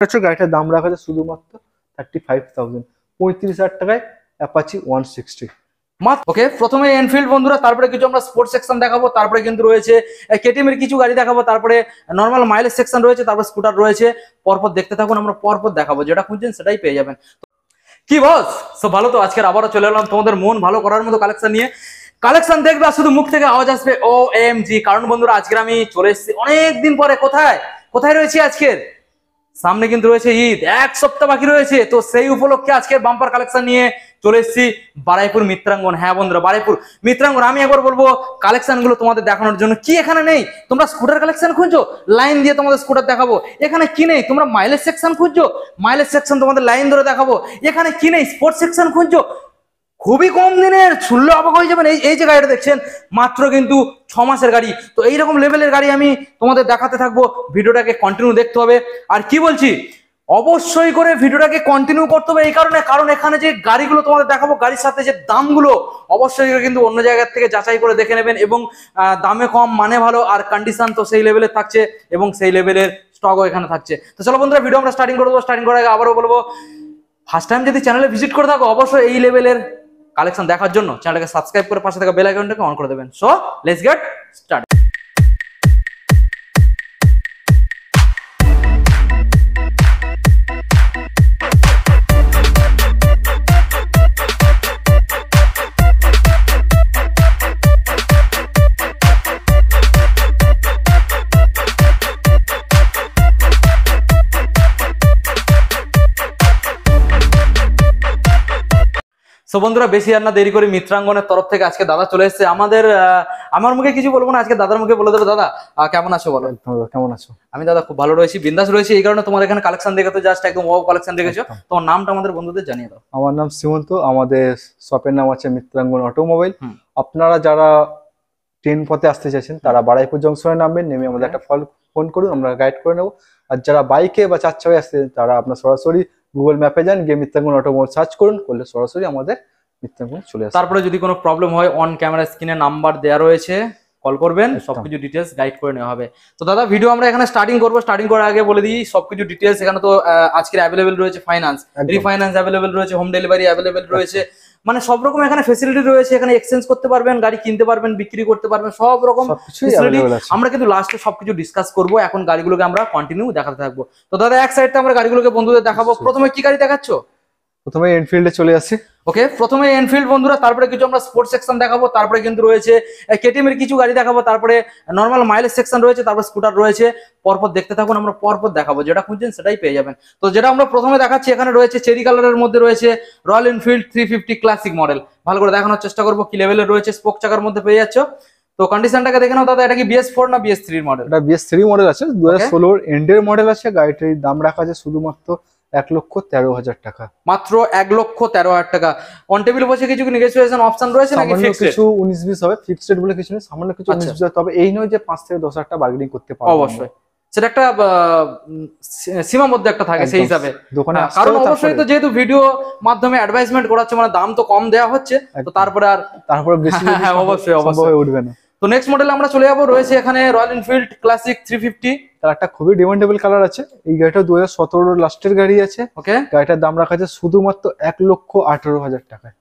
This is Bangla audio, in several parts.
হচ্ছে গাড়িটার দাম রাখা আছে শুধুমাত্র থার্টি ফাইভ থাউজেন্ড পঁয়ত্রিশ হাজার টাকায় অ্যাপাচি ওয়ান সিক্সটি ওকে প্রথমে এনফিল্ড বন্ধুরা তারপরে কিছু আমরা স্পোর্টস সেকশন দেখাবো তারপরে কিন্তু রয়েছে কেটিএম এর কিছু গাড়ি দেখাবো তারপরে নর্মাল মাইলেজ সেকশন রয়েছে তারপরে স্কুটার রয়েছে পরপর দেখতে থাকুন আমরা পরপর দেখাবো যেটা খুঁজছেন সেটাই পেয়ে যাবেন কি বস সব ভালো তো আজকের আবারও চলে এলাম তোমাদের মন ভালো করার মতো কালেকশন নিয়ে কালেকশন দেখবে শুধু মুখ থেকে আওয়াজ আসবে ও এম জি কারণ বন্ধুরা আজকে আমি চলে এসেছি অনেকদিন পরে কোথায় কোথায় রয়েছি আজকের সামনে কিন্তু রয়েছে ঈদ এক সপ্তাহ বাকি রয়েছে তো সেই উপলক্ষে আজকের বাম্পার কালেকশন নিয়ে চলে এসেছি বারাইপুর মিত্রাঙ্গন হ্যাঁ বন্ধুরা বারাইপুর মিত্রাঙ্গন আমি একবার বলবো কালেকশনগুলো তোমাদের দেখানোর জন্য কি এখানে নেই তোমরা স্কুটার কালেকশন খুঁজছো লাইন দিয়ে তোমাদের স্কুটার দেখাবো এখানে কি নেই তোমরা মাইলেজ সেকশন খুঁজছো মাইলেজ সেকশন তোমাদের লাইন ধরে দেখাবো এখানে কি নেই স্পোর্টস সেকশন খুঁজছো খুবই কম দিনের ছুললে অবাক হয়ে যাবেন এই এই যে গাড়িটা দেখছেন মাত্র কিন্তু ছ মাসের গাড়ি তো এইরকম লেভেলের গাড়ি আমি তোমাদের দেখাতে থাকবো ভিডিওটাকে কন্টিনিউ দেখতে হবে আর কি বলছি অবশ্যই করে ভিডিওটাকে কন্টিনিউ করতে হবে এই কারণে কারণ এখানে যে গাড়িগুলো তোমাদের দেখাবো গাড়ির সাথে যে দামগুলো অবশ্যই কিন্তু অন্য জায়গার থেকে যাচাই করে দেখে নেবেন এবং দামে কম মানে ভালো আর কন্ডিশন তো সেই লেভেলের থাকছে এবং সেই লেভেলের স্টকও এখানে থাকছে তো চলো বন্ধুরা ভিডিও আমরা স্টার্টিং করে দেবো স্টার্টিং করার আগে আবারও বলবো ফার্স্ট টাইম যদি চ্যানেলে ভিজিট করে থাকো অবশ্যই এই লেভেলের কালেকশন দেখার জন্য চ্যানেলটাকে সাবস্ক্রাইব করে পাশে থাকা বেল আইকনটাকে অন করে দেবেন so let's get start so বন্ধুরা বেশি আর না দেরি করে মিত্রাঙ্গনের তরফ থেকে আজকে দাদা চলে এসেছে আমাদের আমার মুখে কিছু বলবো না আজকে দাদার মুখে বলে দেবো দাদা কেমন আছো বলো কেমন আছো আমি দাদা খুব ভালো রয়েছি বিন্দাস রয়েছি এই কারণে তোমার এখানে কালেকশন দেখে তো জাস্ট একদম ওয়াও কালেকশন দেখেছো তোমার নামটা আমাদের বন্ধুদের জানিয়ে দাও আমার নাম সিমন্ত আমাদের শপের নাম আছে মিত্রাঙ্গন অটোমোবাইল আপনারা যারা ট্রেন পথে আসতে চাইছেন তারা বারাইপুর জংশনে নামবেন নেমে আমাদের একটা ফল ফোন করুন আমরা গাইড করে নেবো আর যারা বাইকে বা চার ছয় আসতে তারা আপনার সরাসরি গুগল ম্যাপে যান গিয়ে মিথ্যাঙ্গুন অটোমোবাইল সার্চ করুন করলে সরাসরি আমাদের মিথ্যাঙ্গুন চলে আসে তারপরে যদি কোনো প্রবলেম হয় অন ক্যামেরা স্ক্রিনে নাম্বার দেওয়া রয়েছে কল করবেন সবকিছু ডিটেলস গাইড করে নেওয়া হবে তো দাদা ভিডিও আমরা এখানে স্টার্টিং করবো স্টার্টিং করার আগে বলে দিই সবকিছু ডিটেলস এখানে তো আজকের অ্যাভেলেবেল রয়েছে ফাইন্যান্স রিফাইন্যান্স অ্যাভেলেবেল রয়েছে হোম ডেলিভারি অ্যাভেলেবেল রয়েছে মানে সব রকম এখানে ফেসিলিটি রয়েছে এখানে এক্সচেঞ্জ করতে পারবেন গাড়ি কিনতে পারবেন বিক্রি করতে পারবেন সব রকম ফেসিলিটি আমরা কিন্তু লাস্টে সবকিছু ডিসকাস করবো এখন গাড়িগুলোকে আমরা কন্টিনিউ দেখাতে থাকবো তো দাদা এক সাইডে আমরা গাড়িগুলোকে বন্ধুদের দেখাবো প্রথমে কি গাড়ি দেখাচ্ছ প্রথমে এনফিল্ডে চলে আসি ওকে প্রথমে এনফিল্ড বন্ধুরা তারপরে কিছু আমরা স্পোর্টস সেকশন দেখাবো তারপরে কিন্তু রয়েছে কেটিএম এর কিছু গাড়ি দেখাবো তারপরে নর্মাল মাইলেজ সেকশন রয়েছে তারপরে স্কুটার রয়েছে পরপর দেখতে থাকুন আমরা পরপর দেখাবো যেটা খুঁজছেন সেটাই পেয়ে যাবেন তো যেটা আমরা প্রথমে দেখাচ্ছি এখানে রয়েছে চেরি কালারের মধ্যে রয়েছে Royal Enfield three fifty classic model ভালো করে দেখানোর চেষ্টা করবো কি লেভেলের রয়েছে স্পোক চাকার মধ্যে পেয়ে যাচ্ছ তো কন্ডিশনটাকে দেখে নাও দাদা এটা কি বিএস ফোর না বিএস থ্রির মডেল এটা বিএস থ্রি মডেল আছে দু হাজার ষোলোর এন্ডের মডেল আছে গাড়িটির দাম রাখা আছে শুধুমাত্র এক লক্ষ তেরো হাজার টাকা মাত্র এক লক্ষ তেরো হাজার টাকা অন টেবিল বসে কিছু নেগোসিয়েশন অপশন রয়েছে নাকি কিছু উনিশ বিশ হবে ফিক্সড রেট বলে কিছু নেই সামান্য কিছু উনিশ আচ্ছা। বিশ তবে এই নয় যে পাঁচ থেকে দশ হাজার টাকা বার্গেনিং করতে পারবো অবশ্যই সেটা একটা মধ্যে একটা থাকে সেই হিসাবে হ্যাঁ, কারণ অবশ্যই তো যেহেতু ভিডিও মাধ্যমে অ্যাডভাইসমেন্ট করাচ্ছে মানে দাম তো কম দেওয়া হচ্ছে তো তারপরে আর তারপরে হ্যাঁ, অবশ্যই অবশ্যই উঠবে না তো নেক্সট মডেল আমরা চলে যাবো রয়েছে এখানে Royal Enfield classic three fifty তার একটা খুবই ডিমান্ডেবল কালার আছে এই গাড়িটা দু হাজার লাস্টের গাড়ি আছে ওকে গাড়িটার দাম রাখা আছে শুধুমাত্র এক লক্ষ আঠারো হাজার টাকায়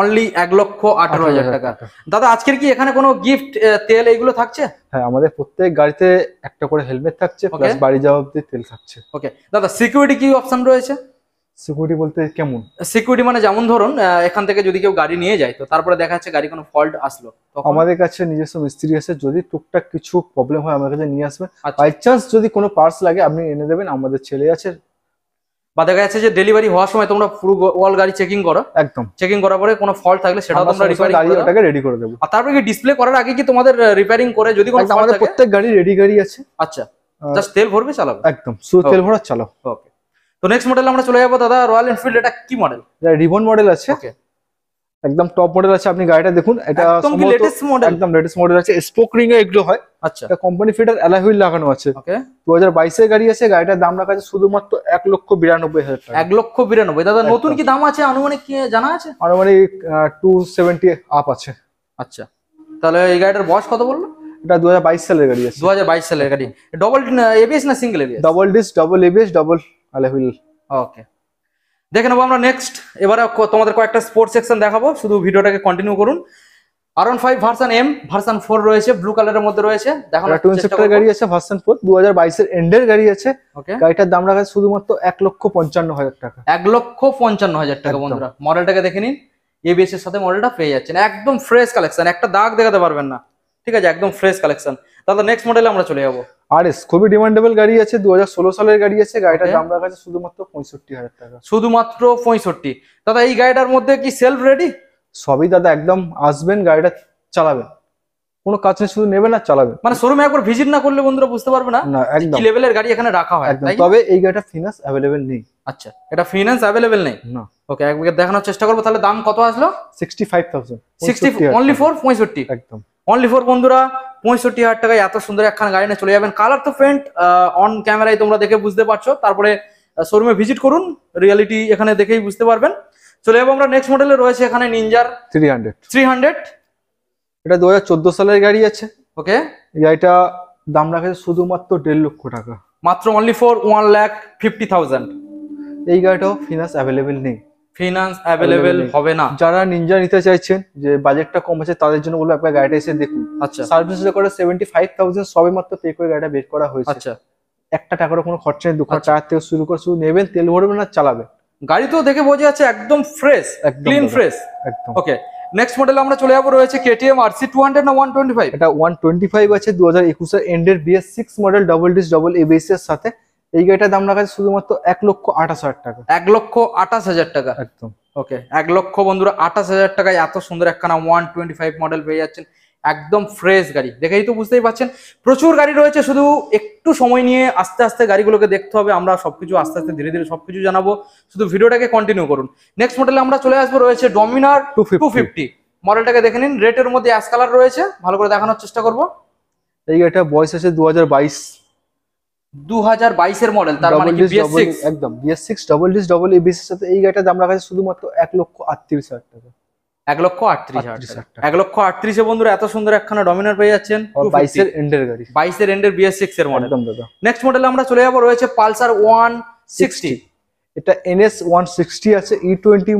অনলি এক লক্ষ আঠারো হাজার টাকা দাদা আজকের কি এখানে কোনো গিফট তেল এইগুলো থাকছে হ্যাঁ আমাদের প্রত্যেক গাড়িতে একটা করে হেলমেট থাকছে বাড়ি যাওয়া দিয়ে তেল থাকছে ওকে দাদা সিকিউরিটি কি অপশন রয়েছে সিকিউরিটি বলতে কেমন সিকিউরিটি মানে যেমন ধরুন এখান থেকে যদি কেউ গাড়ি নিয়ে যায় তো তারপরে দেখা যাচ্ছে গাড়ি কোনো ফল্ট আসলো আমাদের কাছে নিজস্ব মিস্ত্রি আছে যদি টুকটাক কিছু প্রবলেম হয় আমাদের কাছে নিয়ে আসবে বাই আচ্ছা। চান্স যদি কোনো পার্টস লাগে আপনি এনে দেবেন আমাদের ছেলে আছে বা দেখা যাচ্ছে যে ডেলিভারি হওয়ার সময় তোমরা পুরো ওয়াল গাড়ি চেকিং করো একদম চেকিং করার পরে কোনো ফল্ট থাকলে সেটা তোমরা রিপেয়ারিং ওটাকে রেডি করে দেবো আর তারপরে কি ডিসপ্লে করার আগে কি তোমাদের রিপেয়ারিং করে যদি কোনো আমাদের প্রত্যেক গাড়ি রেডি গাড়ি আছে আচ্ছা জাস্ট তেল ভরবে চালাবে একদম শুধু তেল ভরা চালাও ওকে তো নেক্সট মডেল আমরা চলে যাবো দাদা রয়্যাল এনফিল্ড এটা কি মডেল রিবন মডেল আছে একদম টপ মডেল আছে আপনি গাড়িটা দেখুন এটা একদম লেটেস্ট মডেল একদম লেটেস্ট মডেল আছে স্পোক রিং এ এগুলো হয় আচ্ছা এটা কোম্পানি ফিটার অ্যালয় হুইল লাগানো আছে ওকে 2022 এর গাড়ি আছে গাড়িটার দাম রাখা আছে শুধুমাত্র এক লক্ষ বিরানব্বই হাজার টাকা 1 লক্ষ বিরানব্বই দাদা নতুন কি দাম আছে আনুমানিক কি জানা আছে আনুমানিক 270 আপ আছে আচ্ছা তাহলে এই গাড়িটার বয়স কত বললো এটা 2022 সালের গাড়ি আছে 2022 সালের গাড়ি ডবল এবিএস না single ABS double disc double ABS double okay দেখে নেবো আমরা নেক্সট এবারে তোমাদের কয়েকটা স্পোর্টস সেকশন দেখাবো শুধু ভিডিওটাকে কন্টিনিউ করুন R one five version M version four রয়েছে ব্লু কালারের মধ্যে রয়েছে দেখো গাড়ি আছে ভার্সন ফোর দু হাজার বাইশের এন্ডের গাড়ি আছে গাড়িটার দাম রাখা শুধুমাত্র এক লক্ষ পঞ্চান্ন হাজার টাকা এক লক্ষ পঞ্চান্ন হাজার টাকা বন্ধুরা মডেলটাকে দেখে নিন এবিএস এর সাথে মডেলটা পেয়ে যাচ্ছেন একদম ফ্রেশ কালেকশন একটা দাগ দেখাতে পারবেন না ঠিক আছে একদম ফ্রেশ কালেকশন দাদা নেক্সট মডেলে আমরা চলে যাবো আর এস খুবই ডিমান্ডেবল গাড়ি আছে দু সালের গাড়ি আছে গাড়িটার দাম রাখা আছে শুধুমাত্র পঁয়ষট্টি হাজার টাকা শুধুমাত্র পঁয়ষট্টি দাদা এই গাড়িটার মধ্যে কি সেলফ রেডি সবই দাদা একদম আসবেন গাড়িটা চালাবেন কোনো কাজ নেই শুধু নেবেন আর চালাবেন মানে শোরুমে একবার ভিজিট না করলে বন্ধুরা বুঝতে পারবে না একদম লেভেলের গাড়ি এখানে রাখা হয় তবে এই গাড়িটা ফিনান্স অ্যাভেলেবেল নেই আচ্ছা এটা ফিনান্স অ্যাভেলেবেল নেই না ওকে একবার দেখানোর চেষ্টা করবো তাহলে দাম কত আসলো sixty five thousand sixty only four পঁয়ষট্টি একদম অনলি ফোর বন্ধুরা পঁয়ষট্টি হাজার টাকায় এত সুন্দর একখান গাড়ি নিয়ে চলে যাবেন কালার তো ফ্রেন্ট অন ক্যামেরায় তোমরা দেখে বুঝতে পারছো তারপরে শোরুমে ভিজিট করুন রিয়ালিটি এখানে দেখেই বুঝতে পারবেন চলে যাবো আমরা নেক্সট মডেলে রয়েছে এখানে নিনজার থ্রি হান্ড্রেড থ্রি হান্ড্রেড এটা দু হাজার সালের গাড়ি আছে ওকে গাড়িটা দাম রাখা শুধুমাত্র দেড় লক্ষ টাকা মাত্র only four one lakh fifty thousand এই গাড়িটাও ফিনান্স অ্যাভেলেবেল নেই ফিনান্স অ্যাভেলেবেল হবে না যারা নিনজা নিতে চাইছেন যে বাজেটটা কম আছে তাদের জন্য বলবো একবার গাড়িটা এসে দেখুন আচ্ছা সার্ভিস করে সেভেন্টি ফাইভ থাউজেন্ড সবে মাত্র পে করে গাড়িটা বের করা হয়েছে আচ্ছা একটা টাকারও কোনো খরচা নেই দু চার আচ্ছা। থেকে শুরু করে শুধু নেবেন তেল ভরবে না চালাবে গাড়ি তো দেখে বোঝা যাচ্ছে একদম ফ্রেশ ক্লিন ফ্রেশ একদম ওকে নেক্সট মডেল আমরা চলে যাবো রয়েছে KTM R C two hundred না ওয়ান টোয়েন্টি ফাইভ এটা ওয়ান টোয়েন্টি ফাইভ আছে দু হাজার একুশের এন্ডের BS six model double disc double ABS এর সাথে এই গাড়িটার দাম রাখা আছে শুধুমাত্র এক লক্ষ আঠাশ হাজার টাকা এক লক্ষ আঠাশ হাজার টাকা একদম ওকে এক লক্ষ বন্ধুরা আঠাশ হাজার টাকায় এত সুন্দর একখানা ওয়ান টোয়েন্টি ফাইভ মডেল পেয়ে যাচ্ছেন একদম ফ্রেশ গাড়ি দেখেই তো বুঝতেই পারছেন প্রচুর গাড়ি রয়েছে শুধু একটু সময় নিয়ে আস্তে আস্তে গাড়িগুলোকে দেখতে হবে আমরা সবকিছু আস্তে আস্তে ধীরে ধীরে সবকিছু জানাবো শুধু ভিডিওটাকে কন্টিনিউ করুন নেক্সট মডেলে আমরা চলে আসবো রয়েছে ডমিনার টু ফিফটি মডেলটাকে দেখে নিন রেটের মধ্যে অ্যাস কালার রয়েছে ভালো করে দেখানোর চেষ্টা করবো এই গাড়িটা বয়স আছে দু 2022 এর মডেল তার মানে কি BS6 একদম BS6 double dish double ABS এর সাথে এই গাড়িটা আমরা কাছে শুধুমাত্র 1 লক্ষ 38 হাজার টাকা এক লক্ষ আটত্রিশ হাজার এক লক্ষ আটত্রিশে বন্ধুরা এত সুন্দর একখানা ডমিনার পেয়ে যাচ্ছেন এর এন্ডের গাড়ি বাইশের এন্ডের বিএস সিক্স এর মডেল দাদা নেক্সট মডেল আমরা চলে যাব রয়েছে পালসার ওয়ান সিক্সটি এটা এনএস ওয়ান সিক্সটি আছে ই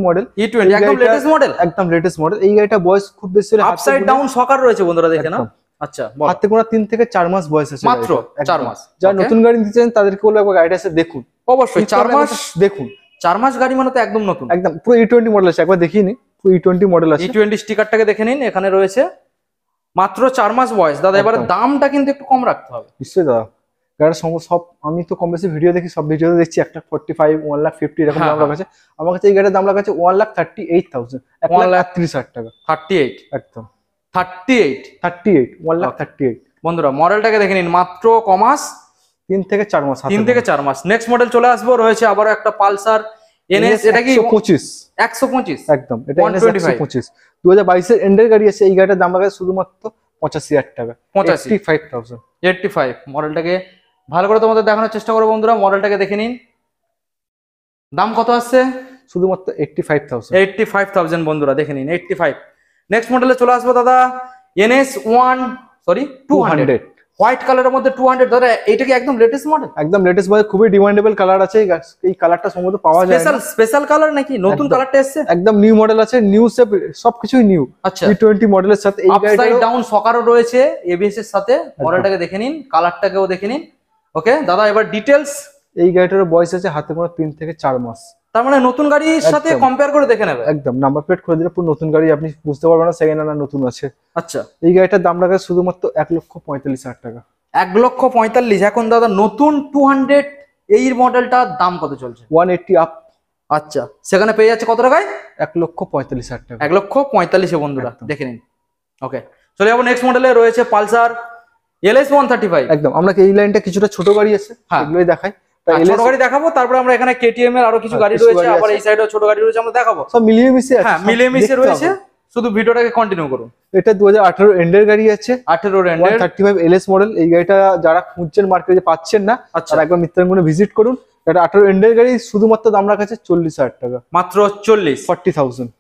মডেল ই একদম লেটেস্ট মডেল একদম লেটেস্ট মডেল এই গাড়িটা বয়স খুব বেশি আপসাইড ডাউন সকার রয়েছে বন্ধুরা দেখে না আচ্ছা হাতে গোনা তিন থেকে চার মাস বয়স আছে মাত্র চার মাস যারা নতুন গাড়ি নিতে চান তাদেরকে বলবো একবার গাড়িটা এসে দেখুন অবশ্যই চার মাস দেখুন চার মাস গাড়ি মানে তো একদম নতুন একদম পুরো ই টোয়েন্টি মডেল আছে একবার দেখিয়ে নিন পুরো ই টোয়েন্টি মডেল আছে ই টোয়েন্টি স্টিকারটাকে দেখে নিন এখানে রয়েছে মাত্র চার মাস বয়স দাদা এবারে দামটা কিন্তু একটু কম রাখতে হবে নিশ্চয়ই দাদা গাড়ির সঙ্গে সব আমি তো কম বেশি ভিডিও দেখি সব ভিডিওতে দেখছি একটা lakh forty five one lakh fifty এরকম হ্যাঁ, দাম লাগাচ্ছে হ্যাঁ। আমার কাছে এই গাড়ির দাম লাগাচ্ছে one lakh thirty eight thousand এক লাখ তিরিশ হাজার টাকা থার্টি এইট একদম thirty eight thirty eight one thirty eight বন্ধুরা মডেলটাকে দেখে নিন মাত্র কমাস তিন থেকে চার মাস তিন থেকে চার মাস নেক্সট মডেল চলে আসবো রয়েছে আবার একটা পালসার এনএস এটা কি পঁচিশ একশো পঁচিশ একদম একশো পঁচিশ দু হাজার বাইশের এন্ডের গাড়ি এই গাড়িটার দাম শুধুমাত্র পঁচাশি হাজার টাকা ফাইভ ফাইভ মডেলটাকে ভালো করে দেখানোর চেষ্টা বন্ধুরা মডেলটাকে দেখে নিন দাম কত আসছে শুধুমাত্র ফাইভ থাউজেন্ড ফাইভ বন্ধুরা দেখে নিন এইটটি ফাইভ নেক্সট মডেলে চলে আসবো দাদা NS one sorry two hundred white কালারের মধ্যে টু হান্ড্রেড দাদা এটা কি একদম লেটেস্ট মডেল একদম লেটেস্ট মডেল খুবই ডিমান্ডেবল কালার আছে এই কালারটা সম্ভবত পাওয়া যায় স্পেশাল স্পেশাল কালার নাকি নতুন কালারটা এসেছে একদম নিউ মডেল আছে নিউ সেপ সবকিছুই নিউ আচ্ছা টোয়েন্টি মডেলের সাথে এই আপসাইড ডাউন সকারও রয়েছে এবিএস এর সাথে মডেলটাকে দেখে নিন কালারটাকেও দেখে নিন ওকে দাদা এবার ডিটেলস এই গাড়িটার বয়স আছে হাতে মোড়া তিন থেকে চার মাস তার মানে নতুন গাড়ির সাথে কম্পেয়ার করে দেখে নেবে একদম নাম্বার প্লেট খুলে দিলে পুরো নতুন গাড়ি আপনি বুঝতে পারবেন না সেকেন্ড হ্যান্ড নতুন আছে আচ্ছা এই গাড়িটার দাম রাখা শুধুমাত্র এক লক্ষ পঁয়তাল্লিশ হাজার টাকা এক লক্ষ পঁয়তাল্লিশ এখন দাদা নতুন টু হান্ড্রেড এই মডেলটার দাম কত চলছে ওয়ান এইটটি আপ আচ্ছা সেখানে পেয়ে যাচ্ছে কত টাকায় এক লক্ষ পঁয়তাল্লিশ হাজার টাকা এক লক্ষ এ বন্ধুরা দেখে নিন ওকে চলে যাবো নেক্সট মডেলে রয়েছে Pulsar LS one thirty five একদম আমরা এই লাইনটা কিছুটা ছোট গাড়ি আছে হ্যাঁ এগুলোই দেখায় ছোট গাড়ি দেখাবো তারপরে আমরা এখানে কেটিএম এর আরো কিছু হ্যাঁ, গাড়ি রয়েছে আবার এই সাইডেও ছোট গাড়ি রয়েছে আমরা দেখাবো সব মিলিয়ে মিশিয়ে হ্যাঁ মিলিয়ে মিশিয়ে রয়েছে শুধু ভিডিওটাকে কন্টিনিউ করুন এটা দু হাজার এন্ডের গাড়ি আছে আঠেরোর এন্ডের থার্টি ফাইভ এলএস মডেল এই গাড়িটা যারা খুঁজছেন মার্কেটে পাচ্ছেন না আর আচ্ছা। একবার মিত্রাঙ্গনে ভিজিট করুন এটা আঠেরো এন্ডের গাড়ি শুধুমাত্র দাম রাখা আছে চল্লিশ হাজার টাকা মাত্র চল্লিশ ফর্টি থাউজেন্ড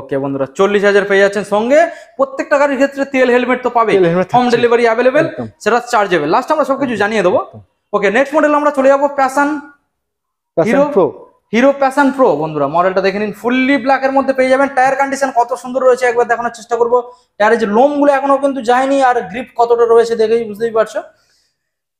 ওকে বন্ধুরা চল্লিশ হাজার পেয়ে যাচ্ছেন সঙ্গে প্রত্যেকটা গাড়ির ক্ষেত্রে তেল হেলমেট তো পাবে হোম ডেলিভারি অ্যাভেলেবেল সেটা চার্জেবল লাস্ট আমরা সবকিছু জানিয়ে দেবো ওকে নেক্সট মডেল আমরা চলে যাবো Passion Hero Pro Hero Passion Pro বন্ধুরা মডেলটা দেখে নিন ফুললি ব্ল্যাক এর মধ্যে পেয়ে যাবেন টায়ার কন্ডিশন কত সুন্দর রয়েছে একবার দেখানোর চেষ্টা করবো টায়ারের যে লোমগুলো এখনো কিন্তু যায়নি আর গ্রিপ কতটা রয়েছে দেখেই বুঝতেই পারছো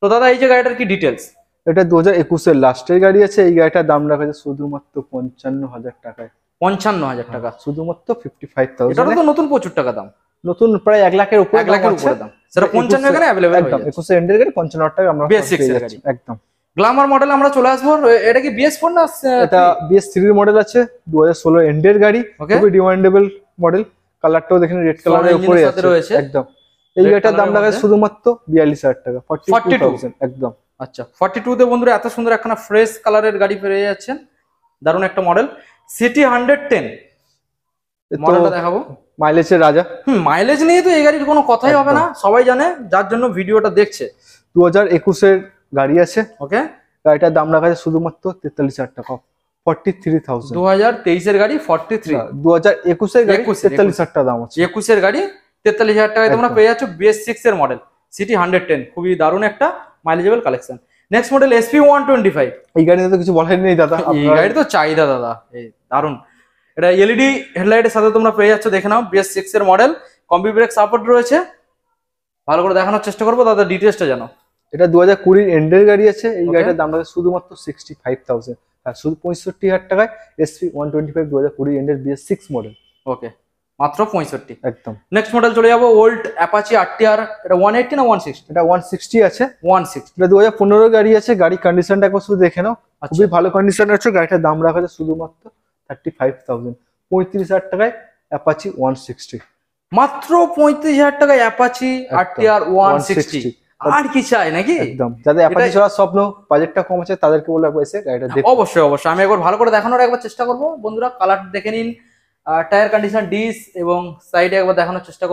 তো দাদা এই যে গাড়িটার কি ডিটেলস এটা দু হাজার একুশের লাস্টের গাড়ি আছে এই গাড়িটার দাম রাখা আছে শুধুমাত্র পঞ্চান্ন হাজার টাকায় পঞ্চান্ন হাজার হ্যাঁ, টাকা শুধুমাত্র ফিফটি ফাইভ থাউজেন্ড এটা তো নতুন প্রচুর টাকা দাম নতুন প্রায় এক লাখের উপরে এক লাখের উপরে দাম সেটা পঞ্চান্ন গাড়ি অ্যাভেলেবল একদম একুশে এন্ডের গাড়ি পঞ্চান্ন হাজার টাকা আমরা বিএস একদম গ্লামার মডেল আমরা চলে আসবো এটা কি বিএস ফোন না এটা বিএস থ্রির মডেল আছে দু হাজার ষোলো এন্ডের গাড়ি খুবই ডিমান্ডেবল মডেল কালারটাও দেখেন রেড কালারের উপরে রয়েছে একদম এই গাড়িটার দাম লাগায় শুধুমাত্র বিয়াল্লিশ হাজার টাকা ফর্টি টু একদম আচ্ছা ফর্টি টু তে বন্ধুরা এত সুন্দর একখানা ফ্রেশ কালারের গাড়ি পেয়ে যাচ্ছেন দারুণ একটা মডেল সিটি হান্ড্রেড টেন মডেলটা দেখাবো মাইলেজের রাজা হুম মাইলেজ নিয়ে তো এই গাড়ির কোনো কথাই হবে না সবাই জানে যার জন্য ভিডিওটা দেখছে দু হাজার একুশের গাড়ি আছে ওকে গাড়িটার দাম রাখা আছে শুধুমাত্র তেতাল্লিশ হাজার টাকা ফর্টি থ্রি থাউজেন্ড তেইশের গাড়ি ফর্টি থ্রি দু হাজার একুশের গাড়ি তেতাল্লিশ হাজার টাকা দাম আছে একুশের গাড়ি তেতাল্লিশ হাজার টাকায় তোমরা পেয়ে যাচ্ছ বিএস এর মডেল সিটি হান্ড্রেড টেন খুবই দারুণ একটা mileageable collection next model SP one twenty five এই গাড়িতে তো কিছু বলার নেই দাদা এই গাড়ি তো চাহিদা দাদা এই দারুণ এটা e এলইডি হেডলাইটের সাথে তোমরা পেয়ে যাচ্ছ দেখে নাও বিএস সিক্স এর মডেল কম্পি ব্রেক সাপোর্ট রয়েছে ভালো করে দেখানোর চেষ্টা করবো তাদের ডিটেলসটা জানো এটা দু হাজার কুড়ির এন্ডের গাড়ি আছে এই গাড়িটার দাম রয়েছে শুধুমাত্র সিক্সটি ফাইভ থাউজেন্ড আর শুধু পঁয়ষট্টি হাজার টাকায় এসপি ওয়ান টোয়েন্টি ফাইভ দু হাজার কুড়ির এন্ডের বিএস সিক্স মডেল ওকে মাত্র পঁয়ষট্টি একদম নেক্সট মডেল চলে যাবো ওল্ড অ্যাপাচি আটটি আর এটা ওয়ান এইটটি না ওয়ান সিক্সটি এটা ওয়ান সিক্সটি আছে ওয়ান সিক্সটি এটা দু হাজার পনেরো গাড়ি আছে গাড়ির কন্ডিশনটা একবার শুধু দেখে নাও আচ্ছা। খুবই ভালো কন্ডিশন আছে গাড়িটার দাম রাখা আছে শুধুমাত্র থার্টি ফাইভ থাউজেন্ড পঁয়ত্রিশ হাজার টাকায় অ্যাপাচি ওয়ান সিক্সটি মাত্র পঁয়ত্রিশ হাজার টাকায় অ্যাপাচি আর ওয়ান সিক্সটি আর কি চাই নাকি একদম যাদের অ্যাপাচি চলার স্বপ্ন বাজেটটা কম আছে তাদেরকে এসে গাড়িটা অবশ্যই অবশ্যই আমি একবার ভালো করে দেখানোর একবার চেষ্টা বন্ধুরা কালার দেখে নিন টায়ার ডিস এবং সাইডে একবার দেখানোর চেষ্টা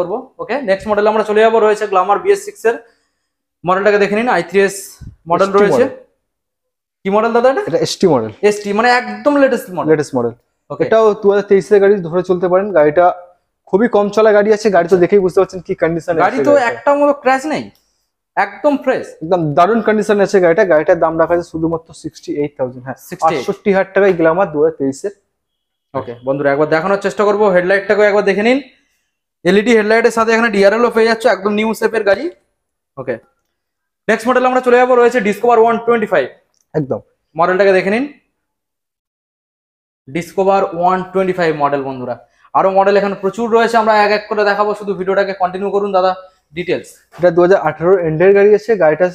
ওকে নেক্সট মডেল আমরা চলে রয়েছে গ্লামার বিএস মডেলটাকে দেখে নিন আই এস মডেল রয়েছে কি মডেল দাদা এটা এসটি মডেল এসটি মানে একদম লেটেস্ট মডেল লেটেস্ট মডেল এটাও দু হাজার এর গাড়ি ধরে চলতে পারেন গাড়িটা খুবই কম চলা গাড়ি আছে গাড়ি তো দেখেই বুঝতে পারছেন কি কন্ডিশন গাড়ি তো একটা মতো ক্র্যাশ নেই একদম ফ্রেশ একদম দারুন কন্ডিশন আছে গাড়িটা গাড়িটার দাম রাখা আছে শুধুমাত্র সিক্সটি এইট থাউজেন্ড হ্যাঁ আটষট্টি হাজার টাকায় গেলাম দু হাজার তেইশের ওকে বন্ধুরা একবার দেখানোর চেষ্টা করবো হেডলাইটটাকে একবার দেখে নিন e এলইডি হেডলাইটের সাথে এখানে ডিআরএলও পেয়ে যাচ্ছে একদম নিউ শেপের গাড়ি ওকে নেক্সট মডেল আমরা চলে যাবো রয়েছে ডিসকভার ওয়ান টোয়েন্টি ফাইভ একদম মডেলটাকে দেখে নিন Discover one twenty five model বন্ধুরা আরও মডেল এখানে প্রচুর রয়েছে আমরা এক এক করে দেখাবো শুধু ভিডিওটাকে কন্টিনিউ করুন দাদা ডিটেলস এটা দু হাজার আঠারোর এন্ডের গাড়ি আছে গাড়িটার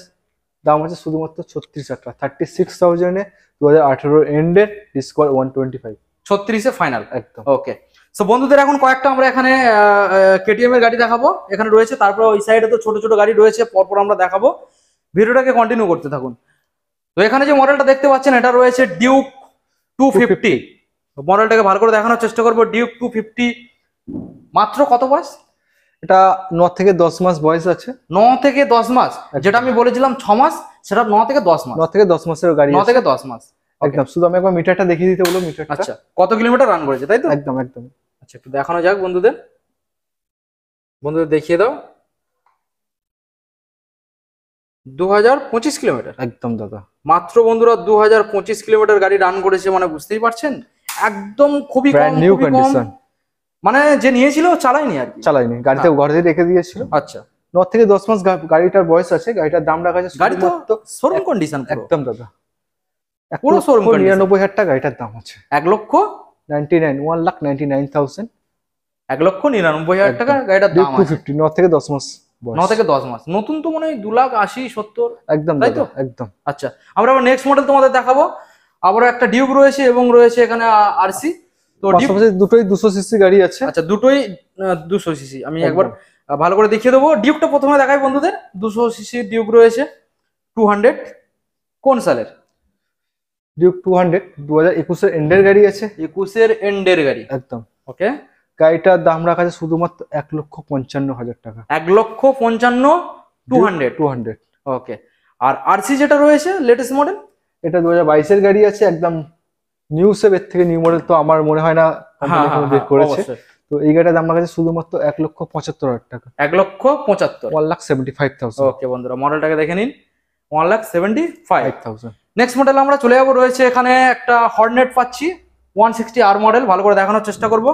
দাম আছে শুধুমাত্র ছত্রিশ হাজার টাকা থার্টি সিক্স থাউজেন্ডে দু হাজার আঠারোর এন্ডের ডিসকোভার ওয়ান টোয়েন্টি ফাইভ ছত্রিশে ফাইনাল একদম ওকে সো বন্ধুদের এখন কয়েকটা আমরা এখানে কেটিএম এর গাড়ি দেখাবো এখানে রয়েছে তারপর ওই সাইডে তো ছোট ছোট গাড়ি রয়েছে পরপর আমরা দেখাবো ভিডিওটাকে কন্টিনিউ করতে থাকুন তো এখানে যে মডেলটা দেখতে পাচ্ছেন এটা রয়েছে ডিউক টু ফিফটি মডেলটাকে ভালো করে দেখানোর চেষ্টা করবো ডিউক টু ফিফটি মাত্র কত বয়স এটা ন থেকে দশ মাস বয়স আছে ন থেকে দশ মাস যেটা আমি বলেছিলাম ছ মাস সেটা ন থেকে দশ মাস ন থেকে দশ মাসের গাড়ি ন থেকে দশ মাস একদম শুধু আমি একবার মিটারটা দেখিয়ে দিতে বলো মিটার আচ্ছা কত কিলোমিটার রান করেছে তাই তো একদম একদম আচ্ছা একটু দেখানো যাক বন্ধুদের বন্ধুদের দেখিয়ে দাও দু হাজার পঁচিশ কিলোমিটার একদম দাদা মাত্র বন্ধুরা দু হাজার পঁচিশ কিলোমিটার গাড়ি রান করেছে মানে বুঝতেই পারছেন একদম খুবই ব্র্যান্ড নিউ কন্ডিশন মানে যে নিয়েছিল চালাইনি আর চালাইনি গাড়িতে হ্যাঁ। ঘরে রেখে দিয়েছিল আচ্ছা ন থেকে দশ মাস গাড়িটার বয়স আছে গাড়িটার দাম রাখা আছে গাড়ি তো শোরুম কন্ডিশন একদম দাদা পুরো শোরুম নিরানব্বই হাজার টাকা গাড়িটার দাম আছে এক লক্ষ ninety nine one lakh ninety nine thousand এক লক্ষ নিরানব্বই হাজার টাকা গাড়িটার দাম টু ফিফটি ন থেকে দশ মাস ন থেকে দশ মাস নতুন তো মনে হয় দু লাখ আশি সত্তর একদম তাই তো একদম আচ্ছা আমরা আবার নেক্সট মডেল তোমাদের দেখাবো আবারও একটা ডিউক রয়েছে এবং রয়েছে এখানে আরসি তো দুটোই দুশো সিসি গাড়ি আছে আচ্ছা দুটোই দুশো সিসি আমি একবার ভালো করে দেখিয়ে দেবো ডিউকটা প্রথমে দেখাই বন্ধুদের দুশো সিসি ডিউক রয়েছে টু হান্ড্রেড কোন সালের ডিউক টু হান্ড্রেড দু হাজার একুশের এন্ডের গাড়ি আছে একুশের এন্ডের গাড়ি একদম ওকে গাড়িটার দাম রাখা আছে শুধুমাত্র এক লক্ষ পঞ্চান্ন হাজার টাকা এক লক্ষ পঞ্চান্ন two hundred two hundred okay আর আরসি যেটা রয়েছে লেটেস্ট মডেল এটা দু হাজার বাইশের গাড়ি আছে একদম নিউ সেভের থেকে নিউ মডেল তো আমার মনে হয় না হ্যাঁ, হ্যাঁ, হ্যাঁ, করেছে তো এই গাড়িটার দাম কাছে শুধুমাত্র এক লক্ষ পঁচাত্তর হাজার টাকা এক লক্ষ পঁচাত্তর one lakh seventy five thousand okay বন্ধুরা মডেলটাকে দেখে নিন one lakh seventy five thousand next model আমরা চলে যাবো রয়েছে এখানে একটা হর্নেট পাচ্ছি ওয়ান সিক্সটি আর মডেল ভালো করে দেখানোর চেষ্টা করবো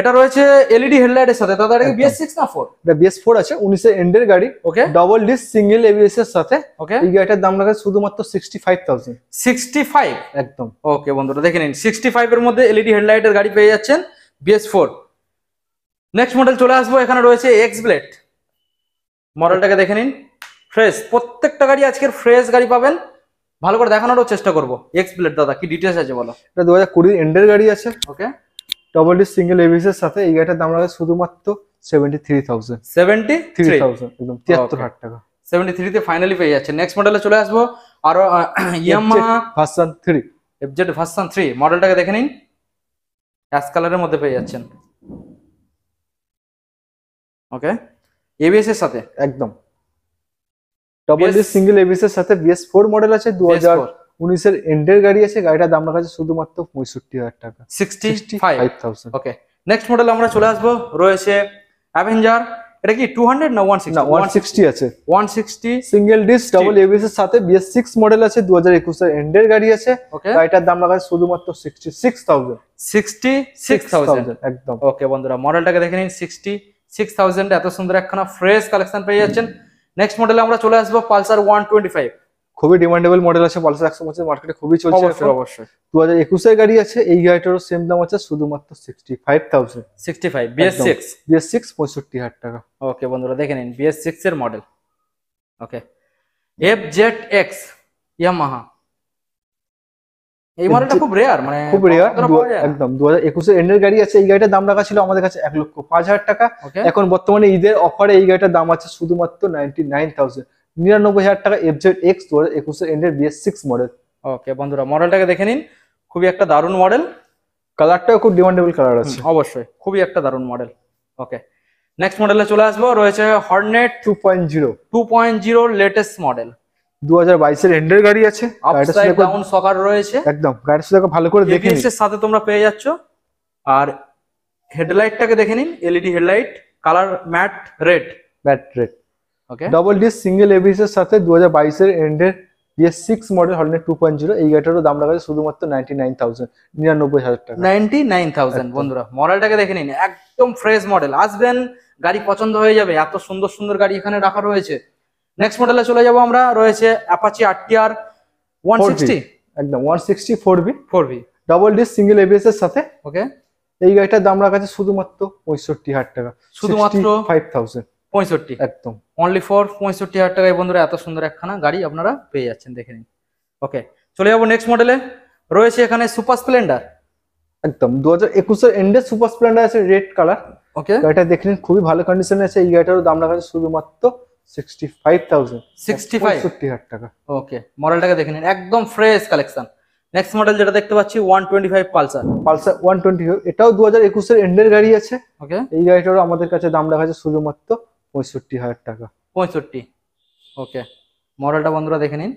এটা রয়েছে এলইডি হেডলাইটের সাথে দাদা এটা বিএস সিক্স না ফোর এটা বিএস4 ফোর আছে এর এন্ডের গাড়ি okay double disc single ABS এর সাথে ওকে এই গাড়িটার দাম লাগে শুধুমাত্র sixty five thousand sixty five একদম ওকে বন্ধুরা দেখে নিন সিক্সটি এর মধ্যে e এলইডি হেডলাইটের গাড়ি পেয়ে যাচ্ছেন বিএস ফোর নেক্সট মডেল চলে আসবো এখানে রয়েছে এক্স ব্লেড মডেলটাকে দেখে নিন ফ্রেশ প্রত্যেকটা গাড়ি আজকের ফ্রেশ গাড়ি পাবেন ভালো করে দেখানোরও চেষ্টা করবো এক্স ব্লেড দাদা কি ডিটেলস আছে বলো এটা দু হাজার এন্ডের গাড়ি আছে okay double D single ABS এর সাথে এই গাড়িটার দাম রাখা শুধুমাত্র seventy three thousand seventy three thousand একদম তিয়াত্তর হাজার টাকা সেভেন্টি থ্রিতে ফাইনালি পেয়ে যাচ্ছে নেক্সট মডেলে চলে আসবো আরো Yamaha version three FZ version three মডেলটাকে দেখে নিন অ্যাশ কালারের মধ্যে পেয়ে যাচ্ছেন ওকে এবিএস এর সাথে একদম ডবল ডি সিঙ্গেল এবিএস এর সাথে বিএস ফোর মডেল আছে দু হাজার উনিশের এন্ডের গাড়ি আছে গাড়িটার দাম রাখা আছে শুধুমাত্র পঁয়ষট্টি হাজার টাকা sixty five thousand okay next model আমরা চলে আসবো রয়েছে অ্যাভেঞ্জার এটা কি টু হান্ড্রেড না 160 না ওয়ান সিক্সটি আছে one sixty single disc double ABS এর সাথে বিএস সিক্স মডেল আছে দু হাজার এর এন্ডের গাড়ি আছে গাড়িটার দাম লাগায় শুধুমাত্র sixty sixty six thousand six thousand একদম ওকে বন্ধুরা মডেলটাকে দেখে নিন সিক্সটি সিক্স থাউজেন্ড এত সুন্দর একখানা ফ্রেশ কালেকশন পেয়ে যাচ্ছেন নেক্সট মডেলে আমরা চলে আসবো পালসার ওয়ান টোয়েন্টি ফাইভ খুবই ডিমান্ডেবল মডেল আছে পালসার একশো পঁচিশ মার্কেটে খুবই চলছে অবশ্যই দু হাজার একুশের গাড়ি আছে এই গাড়িটারও সেম দাম আছে শুধুমাত্র sixty five thousand sixty five BS six BS six পঁয়ষট্টি হাজার টাকা ওকে বন্ধুরা দেখে নিন বিএস সিক্স এর model okay F Z X Yamaha এই মডেলটা খুব রেয়ার মানে খুব রেয়ার একদম দু হাজার একুশের এন্ডের গাড়ি আছে এই গাড়িটার দাম রাখা ছিল আমাদের কাছে এক লক্ষ পাঁচ হাজার টাকা এখন বর্তমানে ঈদের অফারে এই গাড়িটার দাম আছে শুধুমাত্র নাইনটি নাইন থাউজেন্ড নিরানব্বই হাজার টাকা এফজেড এক্স দু হাজার একুশের সিক্স মডেল ওকে বন্ধুরা মডেলটাকে দেখে নিন খুবই একটা দারুণ মডেল কালারটাও খুব কালার আছে অবশ্যই খুবই একটা দারুণ মডেল ওকে নেক্সট মডেলে চলে আসবো রয়েছে Hornet two point zero two point zero latest model দু হাজার বাইশের গাড়ি আছে রয়েছে একদম ভালো করে সাথে তোমরা পেয়ে যাচ্ছ আর হেডলাইটটাকে দেখে নিন LED headlight colour matte red matte red double disc single এর সাথে দু হাজার বাইশের এন্ডের যে six model Hornet two point zero এই গাড়িটারও দাম রাখা শুধুমাত্র নাইনটি নাইন নিরানব্বই হাজার টাকা নাইনটি নাইন থাউজেন্ড বন্ধুরা মডেলটাকে দেখে নিন একদম ফ্রেশ মডেল আসবেন গাড়ি পছন্দ হয়ে যাবে এত সুন্দর সুন্দর গাড়ি এখানে রাখা রয়েছে নেক্সট মডেলে চলে যাব আমরা রয়েছে অ্যাপাচি আরটিআর ওয়ান সিক্সটি একদম one sixty four B four double disc single ABS এর সাথে ওকে এই গাড়িটার দাম রাখা আছে শুধুমাত্র পঁয়ষট্টি হাজার টাকা শুধুমাত্র ফাইভ থাউজেন্ড পঁয়ষট্টি একদম অনলি ফর পঁয়ষট্টি হাজার টাকায় বন্ধুরা এত সুন্দর একখানা গাড়ি আপনারা পেয়ে যাচ্ছেন দেখে নিন ওকে চলে যাবো নেক্সট মডেলে রয়েছে এখানে সুপার স্প্লেন্ডার একদম দু হাজার একুশের এন্ডে সুপার স্প্লেন্ডার আছে রেড কালার ওকে গাড়িটা দেখে নিন খুবই ভালো কন্ডিশনে আছে এই গাড়িটারও দাম রাখা আছে শুধুমাত্র sixty five thousand sixty five হাজার টাকা ওকে মডেলটাকে দেখে নিন একদম ফ্রেশ কালেকশন নেক্সট মডেল যেটা দেখতে পাচ্ছি one twenty five Pulsar Pulsar one twenty five এটাও দু হাজার একুশের এন্ডের গাড়ি আছে ওকে এই গাড়িটারও আমাদের কাছে দাম রাখা আছে শুধুমাত্র পঁয়ষট্টি হাজার টাকা পঁয়ষট্টি ওকে মডেলটা বন্ধুরা দেখে নিন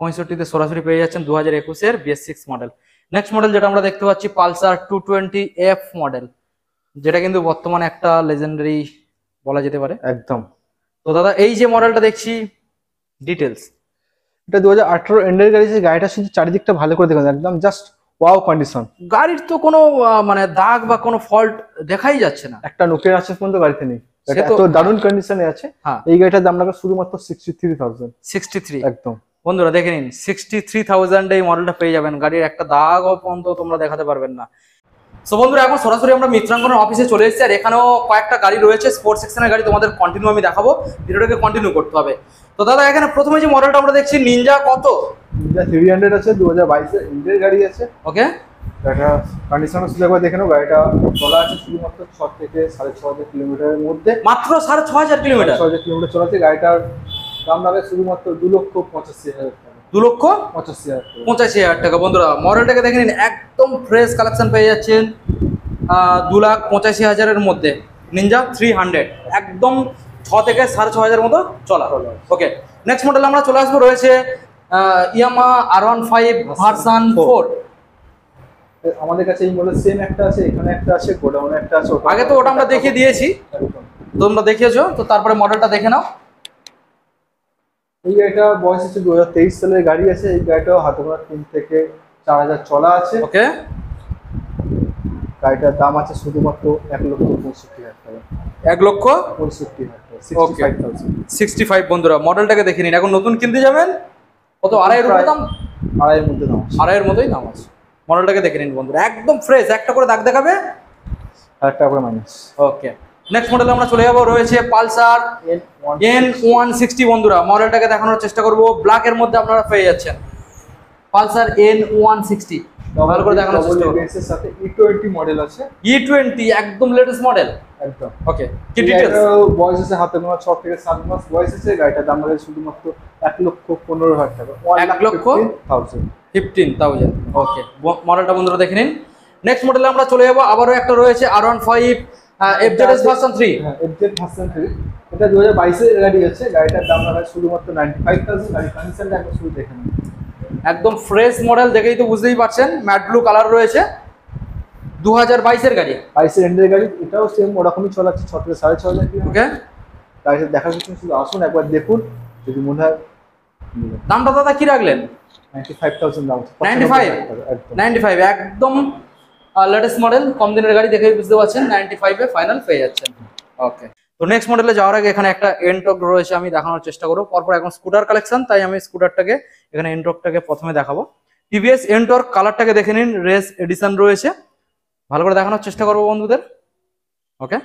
পঁয়ষট্টিতে সরাসরি পেয়ে যাচ্ছেন দু হাজার একুশের BS six model next model যেটা আমরা দেখতে পাচ্ছি Pulsar two twenty F model যেটা কিন্তু বর্তমানে একটা লেজেন্ডারি বলা যেতে পারে একদম তো দাদা এই যে মডেলটা দেখছি ডিটেলস এটা দু হাজার আঠারো এন্ডের গাড়ি যে গাড়িটা শুধু চারিদিকটা ভালো করে দেখুন একদম জাস্ট ওয়াও কন্ডিশন গাড়ির তো কোনো মানে দাগ বা কোনো ফল্ট দেখাই যাচ্ছে না একটা নোকের আছে পর্যন্ত গাড়িতে নেই তো দারুণ কন্ডিশনে আছে হ্যাঁ। এই গাড়িটার দাম লাগবে শুধুমাত্র sixty three thousand sixty three একদম বন্ধুরা দেখে নিন সিক্সটি থ্রি থাউজেন্ডে এই মডেলটা পেয়ে যাবেন গাড়ির একটা দাগ পর্যন্ত তোমরা দেখাতে পারবেন না সো এখন সরাসরি আমরা মিত্রাঙ্গনের অফিসে চলে এসেছি আর এখানেও কয়েকটা গাড়ি রয়েছে স্পোর্টস সেকশনের গাড়ি তোমাদের কন্টিনিউ আমি দেখাবো ভিডিওটাকে কন্টিনিউ করতে হবে তো দাদা এখানে প্রথমে যে মডেলটা আমরা দেখছি নিনজা কত নিনজা থ্রি হান্ড্রেড আছে দু হাজার বাইশের গাড়ি আছে ওকে গাড়িটা কন্ডিশনও ছিল একবার দেখে নাও গাড়িটা চলা আছে শুধুমাত্র ছ থেকে সাড়ে ছ হাজার কিলোমিটারের মধ্যে মাত্র সাড়ে ছ হাজার কিলোমিটার ছ হাজার কিলোমিটার চলাতে গাড়িটার দাম লাগে শুধুমাত্র দু লক্ষ পঁচাশি হাজার টাকা দু লক্ষ পঁচাশি হাজার পঁচাশি হাজার টাকা বন্ধুরা মডেলটাকে দেখে নিন একদম ফ্রেশ কালেকশন পেয়ে যাচ্ছেন দু লাখ পঁচাশি হাজারের মধ্যে নিনজা থ্রি হান্ড্রেড একদম ছ থেকে সাড়ে ছ হাজার মতো চলা ওকে নেক্সট মডেল আমরা চলে আসবো রয়েছে Yamaha R one five version four আমাদের কাছে এই মডেল সেম একটা আছে এখানে একটা আছে গোডাউনে একটা আছে আগে তো ওটা আমরা দেখিয়ে দিয়েছি তোমরা দেখিয়েছো তো তারপরে মডেলটা দেখে নাও এই গাড়িটা বয়স হচ্ছে দু সালের গাড়ি আছে এই গাড়িটাও হাতে তিন থেকে চার হাজার চলা আছে ওকে গাড়িটার দাম আছে শুধুমাত্র এক লক্ষ পঁয়ষট্টি হাজার টাকা এক লক্ষ পঁয়ষট্টি হাজার টাকা সিক্সটি ফাইভ বন্ধুরা মডেলটাকে দেখে নিন এখন নতুন কিনতে যাবেন কত আড়াইয়ের দাম আড়াইয়ের মধ্যে দাম আড়াইয়ের মতোই দাম আছে মডেলটাকে দেখে নিন বন্ধুরা একদম ফ্রেশ একটা করে দাগ দেখাবে একটা করে মাইনাস ওকে নেক্সট মডেল আমরা চলে যাবো রয়েছে পালসার এন ওয়ান সিক্সটি বন্ধুরা মডেলটাকে দেখানোর চেষ্টা করবো ব্ল্যাকের মধ্যে আপনারা পেয়ে যাচ্ছেন পালসার এন ওয়ান সিক্সটি ভালো করে দেখানোর চেষ্টা করব এর সাথে E20 মডেল আছে E20 একদম লেটেস্ট মডেল একদম ওকে কি ডিটেইলস বয়স আছে হাতে গোনা 6 থেকে 7 মাস বয়স আছে গাড়িটা দাম আছে শুধুমাত্র 1 লক্ষ 15 হাজার টাকা 1 লক্ষ 1000 15000 ওকে মডেলটা বন্ধুরা দেখে নিন নেক্সট মডেলে আমরা চলে যাব আবারো একটা রয়েছে R15 FZS ভার্সন 3 হ্যাঁ FZS ভার্সন 3 এটা 2022 এর গাড়ি আছে গাড়িটার দাম আছে শুধুমাত্র 95000 গাড়ি কন্ডিশনটা একবার শুধু দেখে নিন একদম ফ্রেশ মডেল দেখেই তো বুঝতেই পারছেন ম্যাট ব্লু কালার রয়েছে দু হাজার বাইশের গাড়ি বাইশের এন্ডের গাড়ি এটাও সেম ওরকমই চলাচ্ছে ছ থেকে সাড়ে ছ হাজার ওকে তাই দেখার জন্য শুধু আসুন একবার দেখুন যদি মনে হয় দামটা দাদা কি রাখলেন একদম লেটেস্ট মডেল কম দিনের গাড়ি দেখে বুঝতে পারছেন নাইনটি ফাইভে ফাইনাল পেয়ে যাচ্ছেন ওকে তো নেক্সট মডেলে যাওয়ার আগে এখানে একটা এনট্রক রয়েছে আমি দেখানোর চেষ্টা করবো পরপর এখন স্কুটার কালেকশন তাই আমি স্কুটারটাকে এখানে এনট্রকটাকে প্রথমে দেখাবো টিভিএস এনটর্ক কালারটাকে দেখে নিন রেস এডিশন রয়েছে ভালো করে দেখানোর চেষ্টা করবো বন্ধুদের ওকে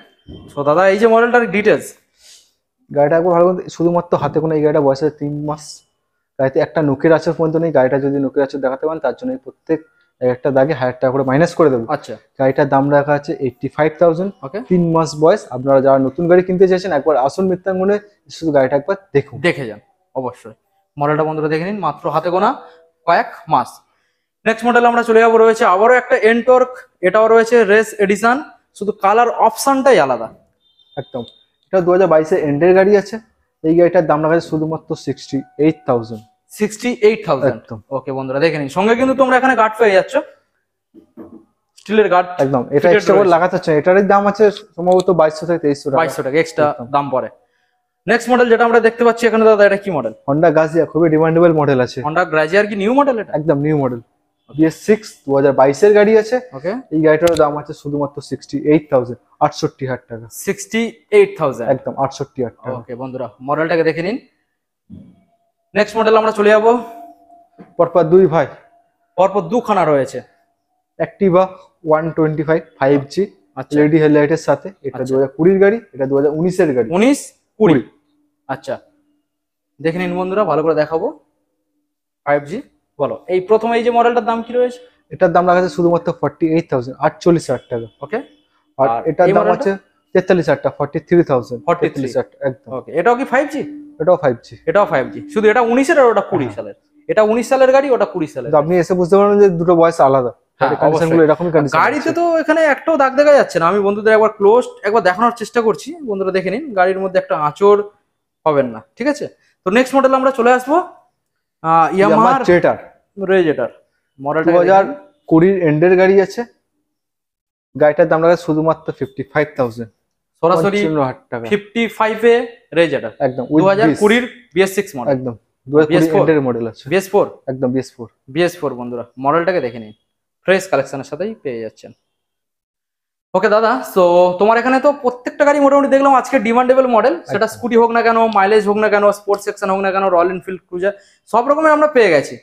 সো দাদা এই যে মডেলটার ডিটেলস গাড়িটা একবার ভালো শুধুমাত্র হাতে কোনো এই গাড়িটা বয়সে তিন মাস গাড়িতে একটা নোকের আচর পর্যন্ত নেই গাড়িটা যদি নোকের আচর দেখাতে পারেন তার জন্য প্রত্যেক একটা দাগে হাজার টাকা করে মাইনাস করে দেবো আচ্ছা গাড়িটার দাম রাখা আছে এইটটি ফাইভ থাউজেন্ড তিন মাস বয়স আপনারা যারা নতুন গাড়ি কিনতে চাইছেন একবার আসুন মিত্রাঙ্গনে শুধু গাড়িটা একবার দেখুন দেখে যান অবশ্যই মডেলটা বন্ধুরা দেখে নিন মাত্র হাতে গোনা কয়েক মাস নেক্সট মডেল আমরা চলে যাবো রয়েছে আবারও একটা এনটর্ক এটাও রয়েছে রেস এডিশন শুধু কালার অপশানটাই আলাদা একদম এটা দু হাজার বাইশে এন্ডের গাড়ি আছে এই গাড়িটার দাম রাখা আছে শুধুমাত্র সিক্সটি এইট থাউজেন্ড 68000 ওকে বন্ধুরা দেখে নিন সঙ্গে কিন্তু তোমরা এখানে গার্ড পেয়ে যাচ্ছ স্টিলের গার্ড একদম এটা এক্সট্রা করে লাগাতে দাম আছে সম্ভবত 2200 থেকে 2300 টাকা টাকা এক্সট্রা দাম পড়ে নেক্সট মডেল যেটা আমরা দেখতে পাচ্ছি এখানে দাদা এটা কি মডেল Honda Grazia খুবই ডিমান্ডেবল মডেল আছে Honda Grazia কি নিউ মডেল একদম নিউ মডেল BS6 2022 এর গাড়ি আছে ওকে এই গাড়িটার দাম আছে শুধুমাত্র 68000 68000 টাকা 68000 একদম 68000 টাকা ওকে বন্ধুরা মডেলটাকে দেখে নিন নেক্সট মডেল আমরা চলে যাবো পরপর দুই ভাই পরপর দুখানা রয়েছে Activa one twenty five five G LED হেডলাইটের সাথে এটা আচ্ছা। দু হাজার কুড়ির গাড়ি এটা দু হাজার উনিশের গাড়ি উনিশ কুড়ি আচ্ছা দেখে নিন বন্ধুরা ভালো করে দেখাবো ফাইভ জি বলো এই প্রথম এই যে মডেলটার দাম কি রয়েছে এটার দাম লাগাচ্ছে শুধুমাত্র ফর্টি এইট থাউজেন্ড আটচল্লিশ হাজার টাকা ওকে আর এটার দাম আছে তেতাল্লিশ হাজার টাকা forty three thousand forty three হাজার একদম ওকে এটাও কি ফাইভ জি এটাও ফাইভ জি এটাও ফাইভ জি শুধু এটা উনিশের আর ওটা কুড়ি হ্যাঁ। সালের এটা উনিশ সালের গাড়ি ওটা কুড়ি সালের আপনি এসে বুঝতে পারবেন যে দুটো বয়স আলাদা হ্যাঁ, গাড়িতে তো এখানে একটাও দাগ দেখা যাচ্ছে না আমি বন্ধুদের একবার ক্লোজ একবার দেখানোর চেষ্টা করছি বন্ধুরা দেখে নিন গাড়ির মধ্যে একটা আঁচড় হবেন না ঠিক আছে তো নেক্সট মডেল আমরা চলে আসবো ইয়ামাহা জেটার রেজেটার মডেল দু হাজার কুড়ির এন্ডের গাড়ি আছে গাড়িটার দাম লাগে শুধুমাত্র ফিফটি ফাইভ থাউজেন্ড সরাসরি ফিফটি ফাইভ এ রেজ এটা একদম দু হাজার কুড়ির বিএস সিক্স মডেল একদম মডেল আছে বিএস একদম বিএস ফোর বন্ধুরা মডেলটাকে দেখে নিন ফ্রেশ কালেকশনের সাথেই পেয়ে যাচ্ছেন ওকে দাদা সো তোমার এখানে তো প্রত্যেকটা গাড়ি মোটামুটি দেখলাম আজকে ডিমান্ডেবল মডেল সেটা স্কুটি হোক না কেন মাইলেজ হোক না কেন স্পোর্টস সেকশন হোক না কেন রয়্যাল এনফিল্ড ক্রুজার সব রকমের আমরা পেয়ে গেছি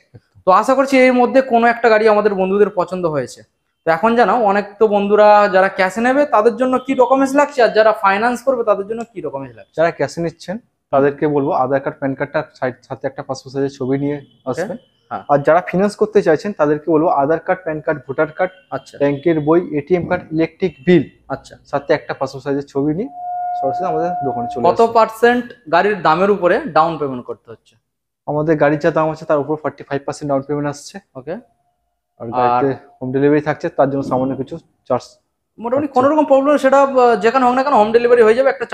তো আশা করছি এর মধ্যে কোনো একটা গাড়ি আমাদের বন্ধুদের পছন্দ হয়েছে তো এখন জানাও অনেক তো বন্ধুরা যারা ক্যাশে নেবে তাদের জন্য কি ডকুমেন্টস লাগছে আর যারা ফাইন্যান্স করবে তাদের জন্য কি ডকুমেন্টস লাগছে যারা ক্যাশে নিচ্ছেন তাদেরকে বলবো আধার কার্ড প্যান কার্ডটা সাথে একটা পাসপোর্ট সাইজের ছবি নিয়ে আসবেন হ্যাঁ। আর যারা ফিনান্স করতে চাইছেন তাদেরকে বলবো Aadhaar card PAN card voter card আচ্ছা ব্যাংকের বই এটিএম কার্ড ইলেকট্রিক বিল আচ্ছা সাথে একটা পাসপোর্ট সাইজের ছবি নিয়ে সরাসরি আমাদের দোকানে চলে কত পার্সেন্ট গাড়ির দামের উপরে ডাউন পেমেন্ট করতে হচ্ছে আমাদের গাড়ির যা দাম আছে তার উপর forty five percent down payment আসছে ওকে আর হোম ডেলিভারি থাকছে তার জন্য সামান্য কিছু চার্জ মোটামুটি কোনো রকম প্রবলেম সেটা যেখানে হোক না কেন হোম ডেলিভারি হয়ে যাবে একটা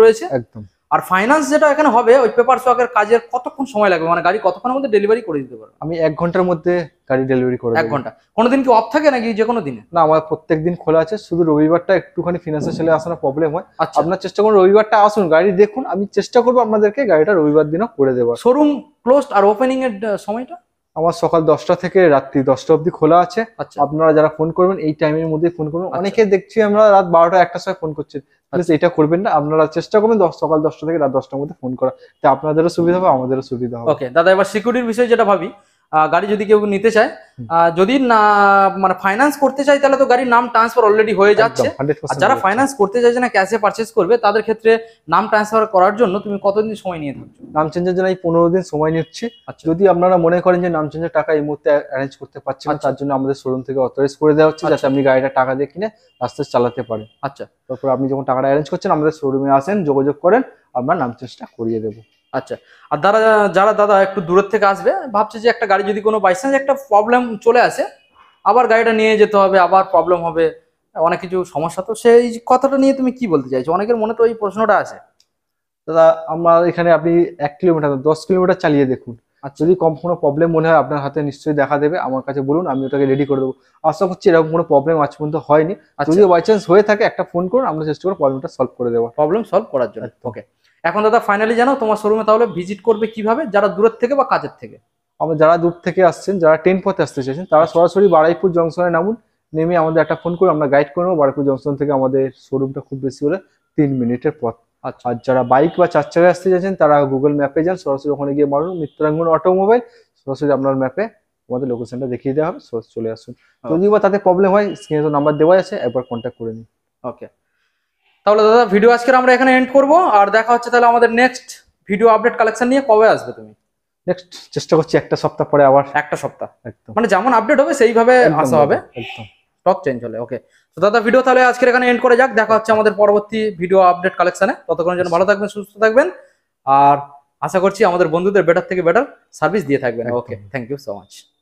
রয়েছে একদম আর ফাইন্যান্স যেটা এখানে হবে ওই পেপার কাজের কতক্ষণ সময় লাগবে মানে গাড়ি কতক্ষণের মধ্যে ডেলিভারি করে দিতে আমি এক ঘন্টার মধ্যে গাড়ি ডেলিভারি এক ঘন্টা কোনো দিন কি অফ থাকে নাকি যে কোনো না আমার প্রত্যেক দিন খোলা আছে শুধু রবিবারটা একটুখানি ফিনান্সের ছেলে প্রবলেম হয় আচ্ছা। আপনার চেষ্টা করুন রবিবারটা আসুন গাড়ি দেখুন আমি চেষ্টা করবো আপনাদেরকে গাড়িটা রবিবার দিনও করে দেবো শোরুম ক্লোজ আর ওপেনিং এর সময়টা আমার সকাল দশটা থেকে রাত্রি দশটা অবধি খোলা আছে আচ্ছা। আপনারা যারা ফোন করবেন এই টাইমের মধ্যে ফোন করবেন আচ্ছা। অনেকে দেখছি আমরা রাত বারোটা একটার সময় ফোন করছি আচ্ছা। এটা করবেন না আপনারা চেষ্টা করবেন সকাল দশটা থেকে রাত দশটার মধ্যে ফোন করা তো আপনাদেরও সুবিধা হবে আমাদেরও সুবিধা হবে ওকে দাদা এবার সিকিউরিটির বিষয়ে যেটা ভাবি গাড়ি যদি কেউ নিতে চায় যদি না মানে ফাইন্যান্স করতে চাই তাহলে তো গাড়ির নাম ট্রান্সফার অলরেডি হয়ে যাচ্ছে আর যারা ফাইন্যান্স করতে চাইছে না ক্যাশে পারচেস করবে তাদের ক্ষেত্রে নাম ট্রান্সফার করার জন্য তুমি কতদিন সময় নিয়ে থাকছো নাম চেঞ্জের জন্য এই পনেরো দিন সময় নিচ্ছি আচ্ছা। যদি আপনারা মনে করেন যে নাম চেঞ্জের টাকা এই মুহূর্তে অ্যারেঞ্জ করতে পারছেন আচ্ছা। তার জন্য আমাদের শোরুম থেকে অথরাইজ করে দেওয়া হচ্ছে যাতে আচ্ছা। আপনি গাড়িটা টাকা দিয়ে কিনে আস্তে চালাতে পারেন আচ্ছা তারপর আপনি যখন টাকাটা অ্যারেঞ্জ করছেন আমাদের শোরুমে আসেন যোগাযোগ করেন আমরা নাম চেঞ্জটা করিয়ে দেবো আচ্ছা আর দাদা যারা দাদা একটু দূরের থেকে আসবে ভাবছে যে একটা গাড়ি যদি কোনো বাইচান্স একটা প্রবলেম চলে আসে আবার গাড়িটা নিয়ে যেতে হবে আবার প্রবলেম হবে অনেক কিছু সমস্যা তো সেই কথাটা নিয়ে তুমি কি বলতে চাইছো অনেকের মনে তো এই প্রশ্নটা আছে দাদা আমার এখানে আপনি এক কিলোমিটার দশ কিলোমিটার চালিয়ে দেখুন আর আচ্ছা। যদি কম কোনো প্রবলেম মনে হয় আপনার হাতে নিশ্চয়ই দেখা দেবে আমার কাছে বলুন আমি ওটাকে রেডি করে দেবো আশা করছি এরকম কোনো প্রবলেম আজ পর্যন্ত হয়নি আর যদি বাই চান্স হয়ে থাকে একটা ফোন করুন আমরা চেষ্টা করবো প্রবলেমটা সলভ করে দেবো প্রবলেম সলভ করার জন্য ওকে এখন দাদা ফাইনালি জানো তোমার শোরুমে তাহলে ভিজিট করবে কিভাবে যারা দূরের থেকে বা কাজের থেকে আমরা যারা দূর থেকে আসছেন যারা ট্রেন পথে আসতে চাইছেন তারা আচ্ছা। সরাসরি বারাইপুর জংশনে নামুন নেমে আমাদের একটা ফোন করে আমরা গাইড করবো বারাইপুর জংশন থেকে আমাদের শোরুমটা খুব বেশি হলে তিন মিনিটের পথ আচ্ছা। আর যারা বাইক বা চার চাকায় আসতে চাইছেন তারা গুগল ম্যাপে যান সরাসরি ওখানে গিয়ে মারুন মিত্রাঙ্গন অটোমোবাইল সরাসরি আপনার ম্যাপে আমাদের লোকেশনটা দেখিয়ে দেওয়া হবে চলে আসুন আচ্ছা। যদি বা তাতে প্রবলেম হয় স্ক্রিনে তো নাম্বার দেওয়া আছে একবার কন্ট্যাক্ট করে নিন ওকে তাহলে দাদা ভিডিও আজকের আমরা এখানে এন্ড করব আর দেখা হচ্ছে তাহলে আমাদের নেক্সট ভিডিও আপডেট কালেকশন নিয়ে কবে আসবে তুমি নেক্সট চেষ্টা করছি একটা সপ্তাহ পরে আবার একটা সপ্তাহ একদম মানে যেমন আপডেট হবে সেইভাবে আসা হবে একদম টপ চেঞ্জ হলে ওকে তো দাদা ভিডিও তাহলে আজকের এখানে এন্ড করে যাক দেখা হচ্ছে আমাদের পরবর্তী ভিডিও আপডেট কালেকশনে ততক্ষণের জন্য ভালো থাকবেন সুস্থ থাকবেন আর আশা করছি আমাদের বন্ধুদের বেটার থেকে বেটার সার্ভিস দিয়ে থাকবেন okay thank you so much